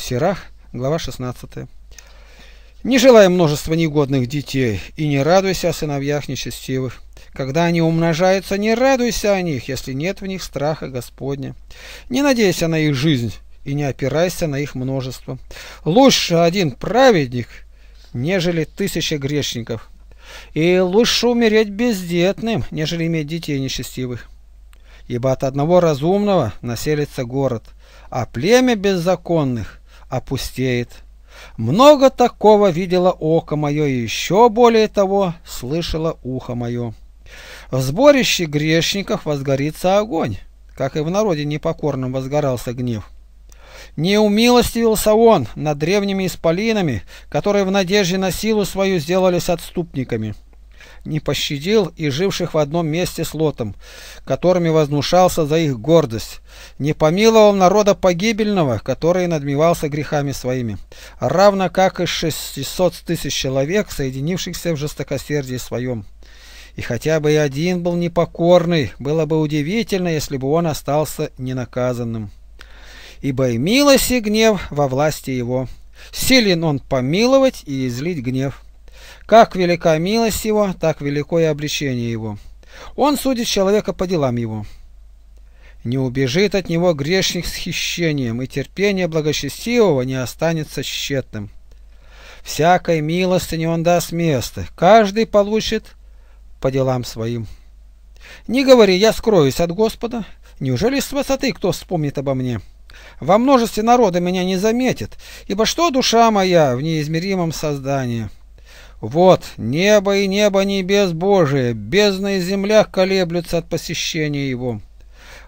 Сирах, глава 16. «Не желай множества негодных детей, и не радуйся о сыновьях нечестивых. Когда они умножаются, не радуйся о них, если нет в них страха Господня. Не надейся на их жизнь, и не опирайся на их множество. Лучше один праведник, нежели тысяча грешников. И лучше умереть бездетным, нежели иметь детей нечестивых. Ибо от одного разумного населится город, а племя беззаконных опустеет. Много такого видела око мое и еще более того слышала ухо мое. В сборище грешников возгорится огонь, как и в народе непокорном возгорался гнев. Не умилостивился он над древними исполинами, которые в надежде на силу свою сделались отступниками не пощадил и живших в одном месте с Лотом, которыми вознушался за их гордость, не помиловал народа погибельного, который надмевался грехами своими, равно как и 600 тысяч человек, соединившихся в жестокосердии своем. И хотя бы и один был непокорный, было бы удивительно, если бы он остался ненаказанным. Ибо и милость и гнев во власти его. Силен он помиловать и излить гнев. Как велика милость его, так велико и обличение его. Он судит человека по делам его. Не убежит от него грешник с хищением, и терпение благочестивого не останется тщетным. Всякой милостыне он даст место, каждый получит по делам своим. Не говори, я скроюсь от Господа, неужели с высоты кто вспомнит обо мне? Во множестве народа меня не заметит, ибо что душа моя в неизмеримом создании?» Вот, небо и небо небес Божие, бездны и земля колеблются от посещения его.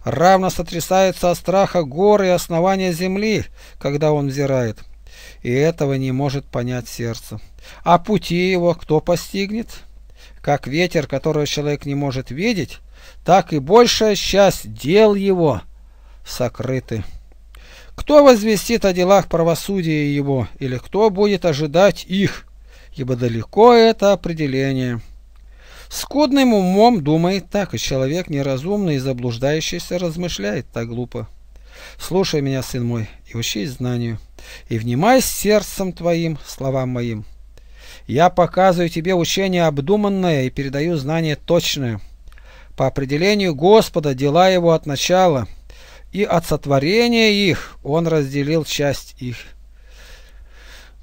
Равно сотрясается от страха горы и основания земли, когда он взирает. И этого не может понять сердце. А пути его кто постигнет? Как ветер, которого человек не может видеть, так и большая часть дел его сокрыты. Кто возвестит о делах правосудия его, или кто будет ожидать их? ибо далеко это определение. Скудным умом думает так, и человек неразумный и заблуждающийся размышляет так глупо. Слушай меня, сын мой, и учись знанию, и внимай сердцем твоим словам моим. Я показываю тебе учение обдуманное и передаю знание точное. По определению Господа дела его от начала, и от сотворения их Он разделил часть их.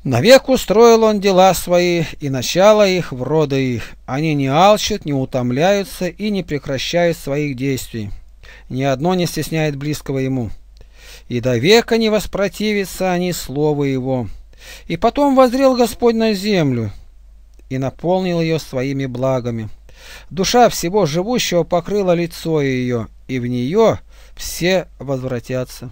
Навек устроил он дела свои и начало их в роды их. Они не алчат, не утомляются и не прекращают своих действий. Ни одно не стесняет близкого ему. И до века не воспротивятся они слову его. И потом возрел Господь на землю и наполнил ее своими благами. Душа всего живущего покрыла лицо ее, и в нее все возвратятся.